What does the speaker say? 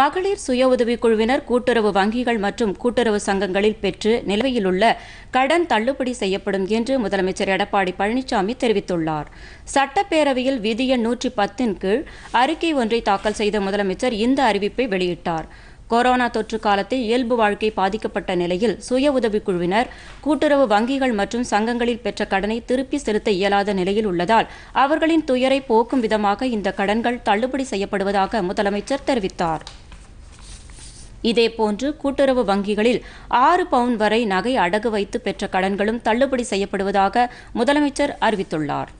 மகளிர் சுய உதவிக் குழுவினர் கூட்டுறவு வங்கிகள் மற்றும் கூட்டுறவு சங்கங்களில் பெற்று நிலுவையில் உள்ள கடன் தள்ளுபடி செய்யப்படும் என்று முதலமைச்சர் எடப்பாடி பழனிசாமி தெரிவித்துள்ளார் சட்டப்பேரவையில் விதிய நூற்றி பத்தின் கீழ் அறிக்கை ஒன்றை தாக்கல் செய்த முதலமைச்சர் இந்த அறிவிப்பை வெளியிட்டார் கொரோனா தொற்று காலத்தில் இயல்பு வாழ்க்கை பாதிக்கப்பட்ட நிலையில் சுய உதவிக் குழுவினர் கூட்டுறவு வங்கிகள் மற்றும் சங்கங்களில் பெற்ற கடனை திருப்பி செலுத்த இயலாத நிலையில் உள்ளதால் அவர்களின் துயரை போக்கும் விதமாக இந்த கடன்கள் தள்ளுபடி செய்யப்படுவதாக முதலமைச்சர் தெரிவித்தார் இதேபோன்று கூட்டுறவு வங்கிகளில் ஆறு பவுன் வரை நகை அடகு வைத்து பெற்ற கடன்களும் தள்ளுபடி செய்யப்படுவதாக முதலமைச்சர் அறிவித்துள்ளார்